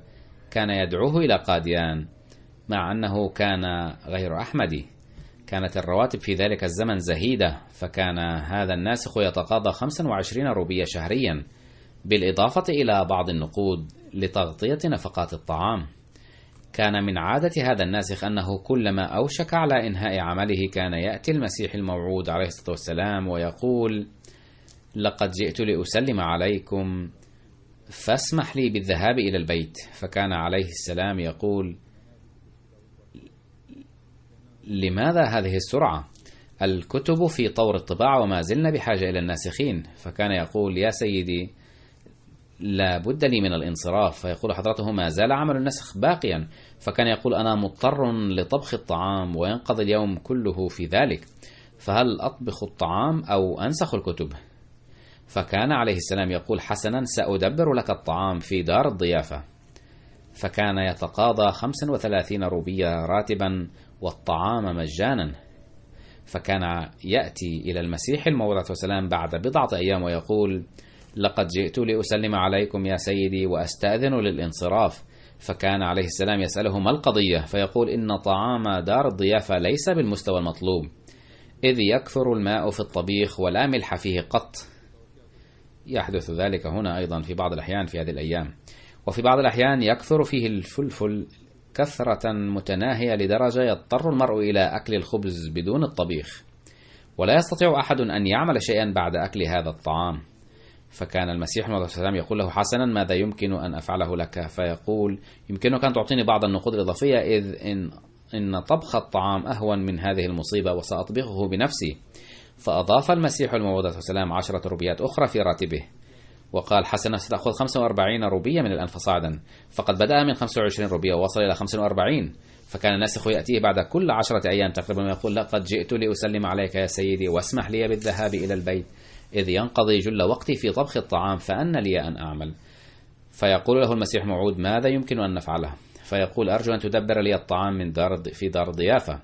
كان يدعوه إلى قاديان مع أنه كان غير أحمدي كانت الرواتب في ذلك الزمن زهيدة فكان هذا الناسخ يتقاضى 25 روبية شهريا بالإضافة إلى بعض النقود لتغطية نفقات الطعام كان من عادة هذا الناسخ أنه كلما أوشك على إنهاء عمله كان يأتي المسيح الموعود عليه الصلاة والسلام ويقول لقد جئت لأسلم عليكم فاسمح لي بالذهاب إلى البيت فكان عليه السلام يقول لماذا هذه السرعة؟ الكتب في طور الطباعة وما زلنا بحاجة إلى الناسخين فكان يقول يا سيدي لا بد لي من الانصراف فيقول حضرته ما زال عمل النسخ باقيا فكان يقول أنا مضطر لطبخ الطعام وينقضي اليوم كله في ذلك فهل أطبخ الطعام أو أنسخ الكتب؟ فكان عليه السلام يقول حسنا سأدبر لك الطعام في دار الضيافة فكان يتقاضى 35 روبية راتبا والطعام مجانا فكان يأتي إلى المسيح المولى والسلام بعد بضعة أيام ويقول لقد جئت لأسلم عليكم يا سيدي وأستأذن للانصراف فكان عليه السلام يسأله ما القضية فيقول إن طعام دار الضيافة ليس بالمستوى المطلوب إذ يكثر الماء في الطبيخ ولا ملح فيه قط يحدث ذلك هنا أيضا في بعض الأحيان في هذه الأيام وفي بعض الأحيان يكثر فيه الفلفل كثرة متناهية لدرجة يضطر المرء إلى أكل الخبز بدون الطبيخ، ولا يستطيع أحد أن يعمل شيئا بعد أكل هذا الطعام. فكان المسيح عليه السلام يقول له حسنا ماذا يمكن أن أفعله لك فيقول يمكنك أن تعطيني بعض النقود الإضافية إذ إن, إن طبخ الطعام أهون من هذه المصيبة وسأطبخه بنفسي فأضاف المسيح الموعود والسلام عشرة ربيات أخرى في راتبه وقال حسنا ستأخذ 45 روبية من الآن فصاعدا فقد بدأ من 25 روبية ووصل إلى 45 فكان الناسخ يأتيه بعد كل عشرة أيام تقريبا ويقول لقد جئت لأسلم عليك يا سيدي واسمح لي بالذهاب إلى البيت إذ ينقضي جل وقتي في طبخ الطعام فأن لي أن أعمل فيقول له المسيح موعود ماذا يمكن أن نفعله فيقول أرجو أن تدبر لي الطعام من دار في دار الضيافة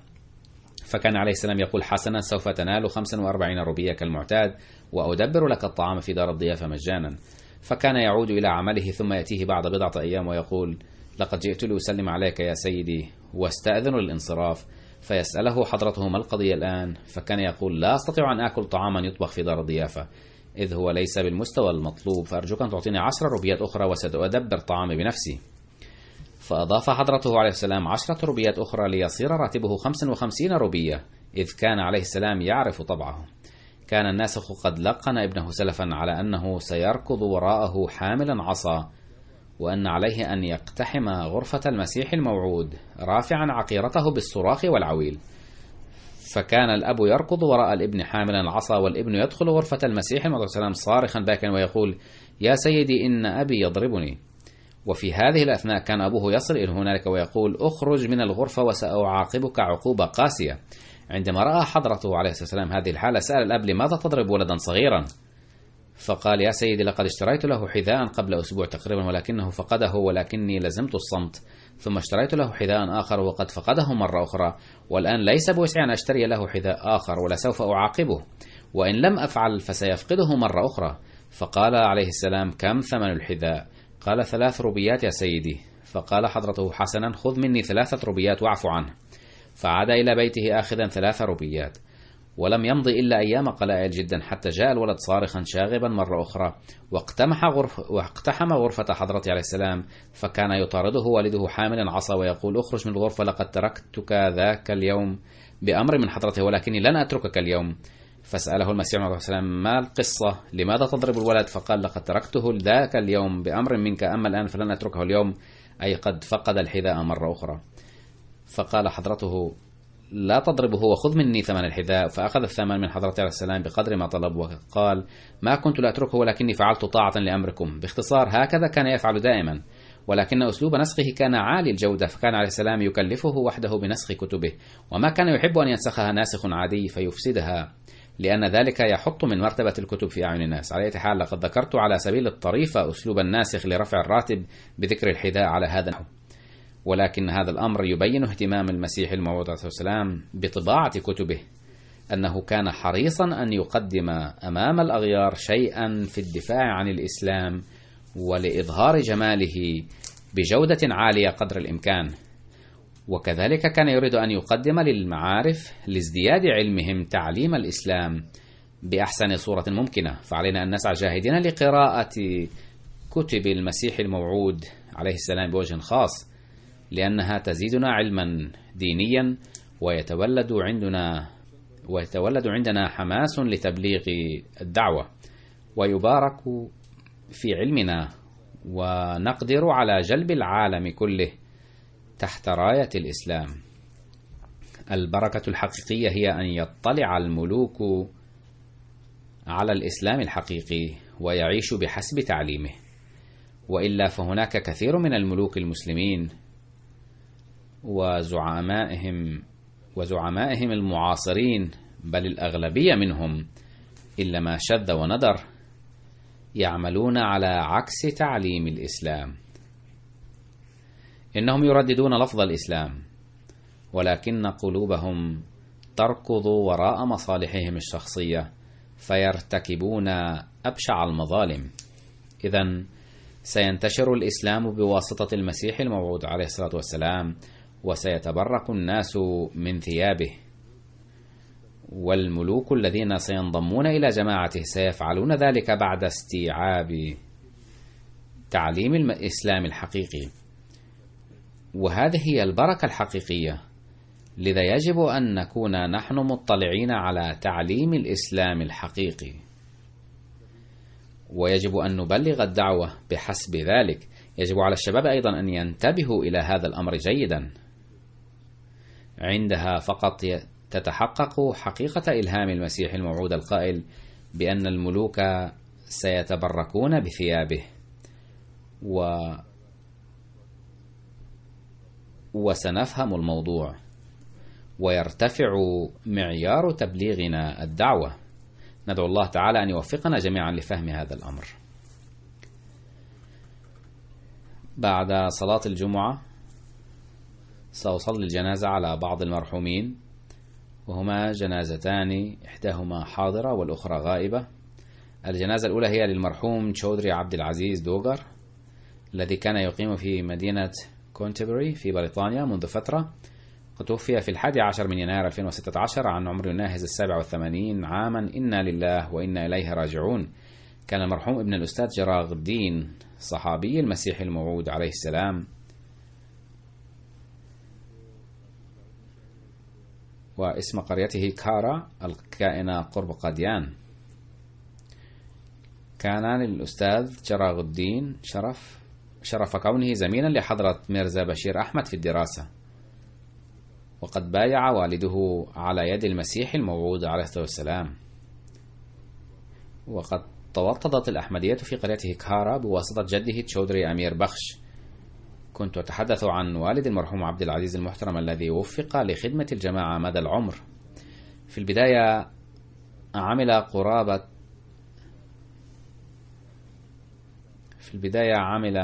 فكان عليه السلام يقول حسنا سوف تنال 45 روبية كالمعتاد وأدبر لك الطعام في دار الضيافة مجانا فكان يعود إلى عمله ثم يأتيه بعد بضعة أيام ويقول لقد جئت لأسلم عليك يا سيدي واستأذن للانصراف فيسأله حضرته ما القضية الآن فكان يقول لا أستطيع أن آكل طعاما يطبخ في دار الضيافة إذ هو ليس بالمستوى المطلوب فأرجوك أن تعطيني عشر روبيات أخرى وسأدبر طعامي بنفسي فأضاف حضرته عليه السلام عشرة روبيات أخرى ليصير راتبه خمس وخمسين روبية إذ كان عليه السلام يعرف طبعه كان الناسخ قد لقن ابنه سلفا على أنه سيركض وراءه حاملا عصا وأن عليه أن يقتحم غرفة المسيح الموعود رافعا عقيرته بالصراخ والعويل فكان الأب يركض وراء الابن حاملا العصا والابن يدخل غرفة المسيح الموعود والسلام صارخا باكا ويقول يا سيدي إن أبي يضربني وفي هذه الأثناء كان أبوه يصل إلى هنالك ويقول اخرج من الغرفة وسأعاقبك عقوبة قاسية عندما رأى حضرته عليه الصلاة والسلام هذه الحالة سأل الأب لماذا تضرب ولدا صغيرا فقال يا سيدي لقد اشتريت له حذاء قبل أسبوع تقريبا ولكنه فقده ولكني لزمت الصمت ثم اشتريت له حذاء آخر وقد فقده مرة أخرى والآن ليس بوسعي أن أشتري له حذاء آخر ولا سوف أعاقبه وإن لم أفعل فسيفقده مرة أخرى فقال عليه السلام كم ثمن الحذاء قال ثلاث روبيات يا سيدي فقال حضرته حسنا خذ مني ثلاثة روبيات واعف عنه فعاد إلى بيته آخذا ثلاث روبيات ولم يمض إلا أيام قلائل جدا حتى جاء الولد صارخا شاغبا مرة أخرى واقتمح غرف واقتحم غرفة حضرة عليه السلام فكان يطارده والده حاملا عصا ويقول اخرج من الغرفة لقد تركتك ذاك اليوم بأمر من حضرته ولكني لن أتركك اليوم فسأله المسيح عليه السلام ما القصة لماذا تضرب الولد فقال لقد تركته ذاك اليوم بأمر منك أما الآن فلن أتركه اليوم أي قد فقد الحذاء مرة أخرى فقال حضرته لا تضربه وخذ مني ثمن الحذاء فأخذ الثمن من حضرته عليه السلام بقدر ما طلب وقال ما كنت لأتركه ولكني فعلت طاعة لأمركم باختصار هكذا كان يفعل دائما ولكن أسلوب نسخه كان عالي الجودة فكان عليه السلام يكلفه وحده بنسخ كتبه وما كان يحب أن ينسخها ناسخ عادي فيفسدها لأن ذلك يحط من مرتبة الكتب في أعين الناس على أي حال لقد ذكرت على سبيل الطريفة أسلوب الناسخ لرفع الراتب بذكر الحذاء على هذا النحو ولكن هذا الأمر يبين اهتمام المسيح الموعود عليه السلام بطباعة كتبه أنه كان حريصا أن يقدم أمام الأغيار شيئا في الدفاع عن الإسلام ولإظهار جماله بجودة عالية قدر الإمكان وكذلك كان يريد أن يقدم للمعارف لازدياد علمهم تعليم الإسلام بأحسن صورة ممكنة فعلينا أن نسعى جاهدين لقراءة كتب المسيح الموعود عليه السلام بوجه خاص لأنها تزيدنا علما دينيا ويتولد عندنا ويتولد عندنا حماس لتبليغ الدعوة ويبارك في علمنا ونقدر على جلب العالم كله تحت راية الإسلام. البركة الحقيقية هي أن يطلع الملوك على الإسلام الحقيقي ويعيش بحسب تعليمه، وإلا فهناك كثير من الملوك المسلمين وزعمائهم وزعمائهم المعاصرين بل الأغلبية منهم إلا ما شذ وندر يعملون على عكس تعليم الإسلام إنهم يرددون لفظ الإسلام ولكن قلوبهم تركض وراء مصالحهم الشخصية فيرتكبون أبشع المظالم إذا سينتشر الإسلام بواسطة المسيح الموعود عليه الصلاة والسلام وسيتبرك الناس من ثيابه والملوك الذين سينضمون إلى جماعته سيفعلون ذلك بعد استيعاب تعليم الإسلام الحقيقي وهذه هي البركة الحقيقية لذا يجب أن نكون نحن مطلعين على تعليم الإسلام الحقيقي ويجب أن نبلغ الدعوة بحسب ذلك يجب على الشباب أيضا أن ينتبهوا إلى هذا الأمر جيداً عندها فقط تتحقق حقيقة إلهام المسيح الموعود القائل بأن الملوك سيتبركون بثيابه و وسنفهم الموضوع ويرتفع معيار تبليغنا الدعوة ندعو الله تعالى أن يوفقنا جميعا لفهم هذا الأمر بعد صلاة الجمعة سأصلي الجنازة على بعض المرحومين وهما جنازتان إحداهما حاضرة والأخرى غائبة الجنازة الأولى هي للمرحوم تشودري عبد العزيز دوغر الذي كان يقيم في مدينة كونتبري في بريطانيا منذ فترة وتوفي في الحادي عشر من يناير 2016 عن عمر يناهز السابع والثمانين عاما إنا لله وإنا إليه راجعون كان المرحوم ابن الأستاذ جراغ الدين صحابي المسيح الموعود عليه السلام واسم قريته كارا الكائنة قرب قاديان كان للأستاذ شراغ الدين شرف شرف كونه زميلا لحضرة ميرزا بشير أحمد في الدراسة وقد بايع والده على يد المسيح الموعود عليه الصلاة والسلام وقد توطدت الأحمدية في قريته كهارا بواسطة جده تشودري أمير بخش كنت أتحدث عن والد المرحوم عبد العزيز المحترم الذي وفق لخدمة الجماعة مدى العمر في البداية عمل قرابة في البداية عمل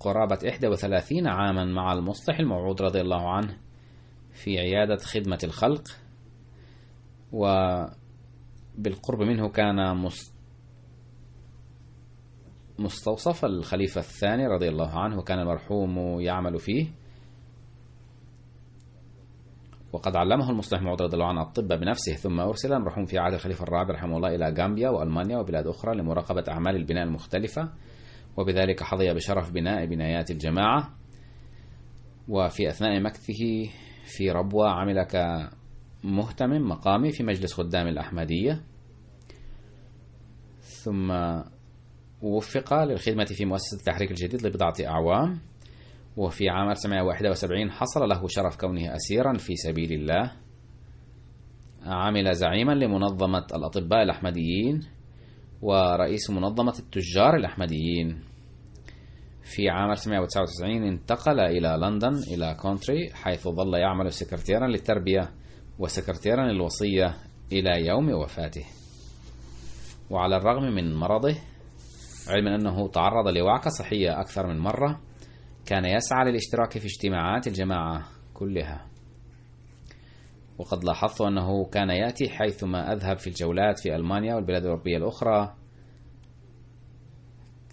قرابة 31 عاما مع المصلح الموعود رضي الله عنه في عيادة خدمة الخلق وبالقرب منه كان مصلح مستوصف الخليفة الثاني رضي الله عنه وكان المرحوم يعمل فيه وقد علمه المصلح معود رضي الله عنه الطب بنفسه ثم أرسل المرحوم في عهد الخليفة الرابع رحمه الله إلى جامبيا وألمانيا وبلاد أخرى لمراقبة أعمال البناء المختلفة وبذلك حظي بشرف بناء بنايات الجماعة وفي أثناء مكثه في ربوة عمل كمهتم مقامي في مجلس خدام الأحمدية ثم ووفق للخدمة في مؤسسة التحريك الجديد لبضعة أعوام وفي عام 1971 حصل له شرف كونه أسيرا في سبيل الله عمل زعيما لمنظمة الأطباء الأحمديين ورئيس منظمة التجار الأحمديين في عام 1999 انتقل إلى لندن إلى كونتري حيث ظل يعمل سكرتيرا للتربية وسكرتيرا للوصية إلى يوم وفاته وعلى الرغم من مرضه علما أنه تعرض لوعكة صحية أكثر من مرة كان يسعى للاشتراك في اجتماعات الجماعة كلها وقد لاحظت أنه كان يأتي حيثما أذهب في الجولات في ألمانيا والبلاد الأوروبية الأخرى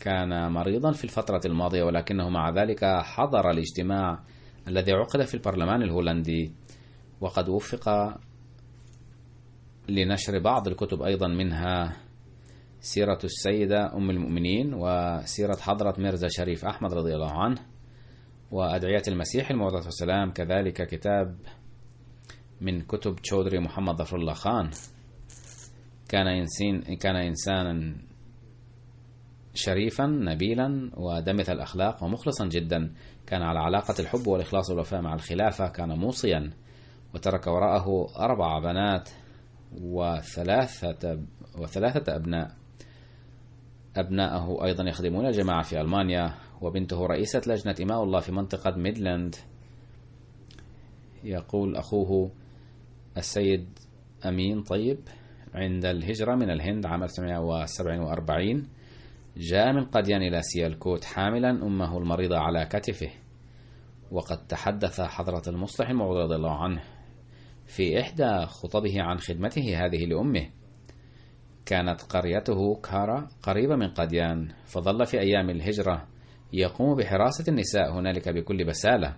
كان مريضا في الفترة الماضية ولكنه مع ذلك حضر الاجتماع الذي عقد في البرلمان الهولندي وقد وفق لنشر بعض الكتب أيضا منها سيرة السيدة أم المؤمنين وسيرة حضرة ميرزا شريف أحمد رضي الله عنه وأدعية المسيح الموضة والسلام كذلك كتاب من كتب تشودري محمد ظفر الله خان كان إنسين كان إنسانا شريفا نبيلا ودمث الأخلاق ومخلصا جدا كان على علاقة الحب والإخلاص والوفاء مع الخلافة كان موصيا وترك وراءه أربع بنات وثلاثة وثلاثة أبناء أبناءه أيضا يخدمون الجماعة في ألمانيا وبنته رئيسة لجنة إماء الله في منطقة ميدلاند يقول أخوه السيد أمين طيب عند الهجرة من الهند عام 1947 جاء من قديان إلى سيالكوت حاملا أمه المريضة على كتفه وقد تحدث حضرة المصلح الموعود رضي الله عنه في إحدى خطبه عن خدمته هذه لأمه كانت قريته كارا قريبة من قديان فظل في أيام الهجرة يقوم بحراسة النساء هنالك بكل بسالة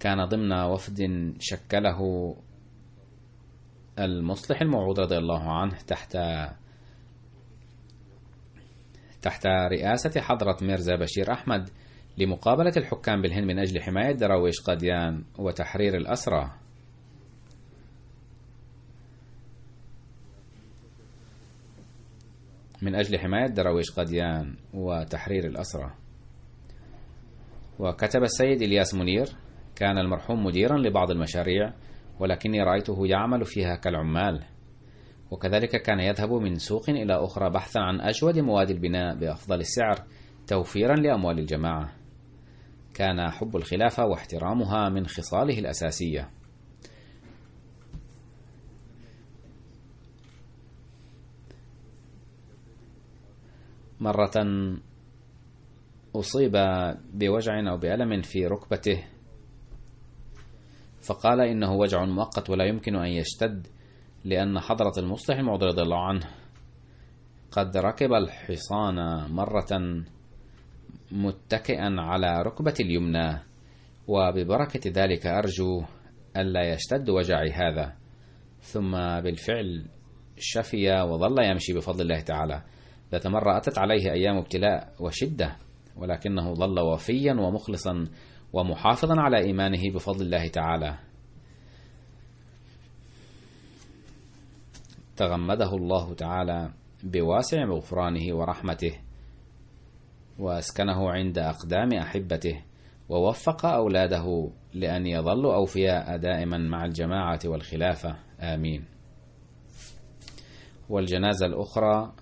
كان ضمن وفد شكله المصلح الموعود رضي الله عنه تحت تحت رئاسة حضرة ميرزا بشير أحمد لمقابلة الحكام بالهند من أجل حماية دراويش قديان وتحرير الأسرى من أجل حماية درويش قديان وتحرير الأسرة وكتب السيد إلياس منير كان المرحوم مديرا لبعض المشاريع ولكني رأيته يعمل فيها كالعمال وكذلك كان يذهب من سوق إلى أخرى بحثا عن أجود مواد البناء بأفضل السعر توفيرا لأموال الجماعة كان حب الخلافة واحترامها من خصاله الأساسية مرة أصيب بوجع أو بألم في ركبته فقال إنه وجع مؤقت ولا يمكن أن يشتد لأن حضرة المصلح المعضل رضي الله عنه قد ركب الحصان مرة متكئا على ركبة اليمنى وببركة ذلك أرجو ألا يشتد وجعي هذا ثم بالفعل شفي وظل يمشي بفضل الله تعالى ذات مرة أتت عليه أيام ابتلاء وشدة ولكنه ظل وفيا ومخلصا ومحافظا على إيمانه بفضل الله تعالى تغمده الله تعالى بواسع غفرانه ورحمته وأسكنه عند أقدام أحبته ووفق أولاده لأن يظلوا أوفياء دائما مع الجماعة والخلافة آمين والجنازة الأخرى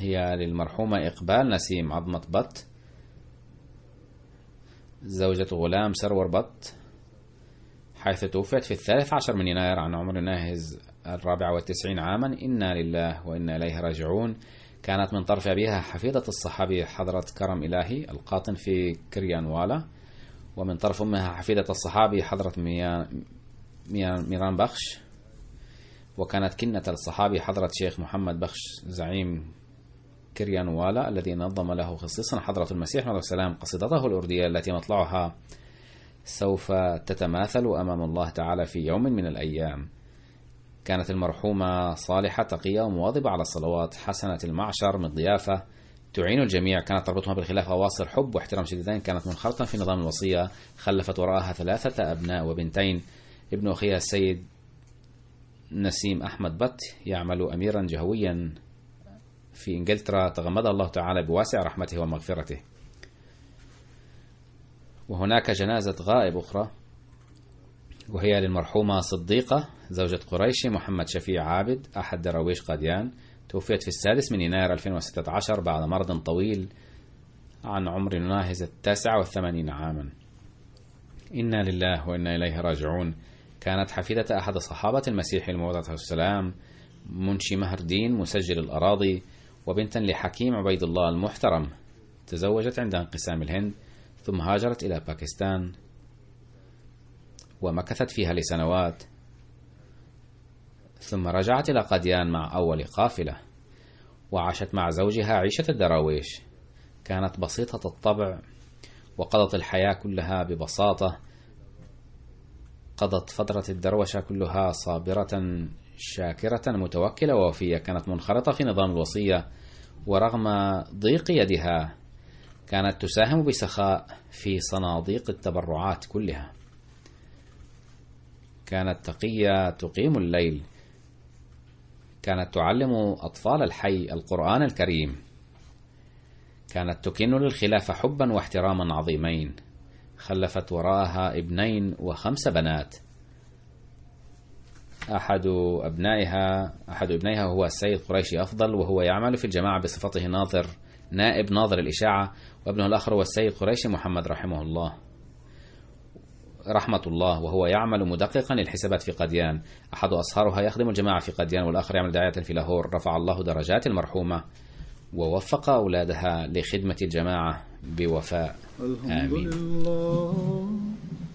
هي للمرحومة إقبال نسيم عظمة بط زوجة غلام سرور بط حيث توفيت في الثالث عشر من يناير عن عمر ناهز الرابعة والتسعين عاما إنا لله وإنا إليه راجعون كانت من طرف أبيها حفيدة الصحابي حضرة كرم إلهي القاطن في كريانوالا ومن طرف أمها حفيدة الصحابي حضرة ميان ميران بخش وكانت كنة الصحابي حضرة شيخ محمد بخش زعيم كيريانوالا الذي نظم له خصيصا حضرة المسيح عليه السلام قصيدته الأردية التي مطلعها سوف تتماثل أمام الله تعالى في يوم من الأيام كانت المرحومة صالحة تقية ومواظبة على الصلوات حسنة المعشر من ضيافة تعين الجميع كانت تربطها بالخلافة واصل حب واحترام شديدين كانت منخرطة في نظام الوصية خلفت وراءها ثلاثة أبناء وبنتين ابن أخيها السيد نسيم أحمد بت يعمل أميرا جهويا في إنجلترا تغمد الله تعالى بواسع رحمته ومغفرته وهناك جنازة غائب أخرى وهي للمرحومة صديقة زوجة قريشي محمد شفيع عابد أحد دراويش قاديان توفيت في السادس من يناير 2016 بعد مرض طويل عن عمر ناهز التاسعة والثمانين عاما إنا لله وإنا إليه راجعون كانت حفيدة أحد صحابة المسيح الموعظة والسلام منشي مهر دين مسجل الأراضي وبنتا لحكيم عبيد الله المحترم تزوجت عند انقسام الهند ثم هاجرت إلى باكستان ومكثت فيها لسنوات ثم رجعت إلى قديان مع أول قافلة وعاشت مع زوجها عيشة الدراويش كانت بسيطة الطبع وقضت الحياة كلها ببساطة قضت فترة الدروشة كلها صابرة شاكرة متوكلة ووفية كانت منخرطة في نظام الوصية ورغم ضيق يدها كانت تساهم بسخاء في صناديق التبرعات كلها كانت تقية تقيم الليل كانت تعلم أطفال الحي القرآن الكريم كانت تكن للخلافة حبا واحتراما عظيمين خلفت وراءها ابنين وخمس بنات أحد أبنائها أحد ابنائها هو السيد قريشي أفضل وهو يعمل في الجماعة بصفته ناظر نائب ناظر الإشاعة وابنه الآخر هو السيد قريشي محمد رحمه الله رحمة الله وهو يعمل مدققا للحسابات في قديان أحد أصهارها يخدم الجماعة في قديان والآخر يعمل داعية في لاهور رفع الله درجات المرحومة ووفق أولادها لخدمة الجماعة بوفاء آمين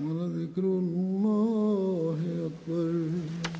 ولذکر الله أکبر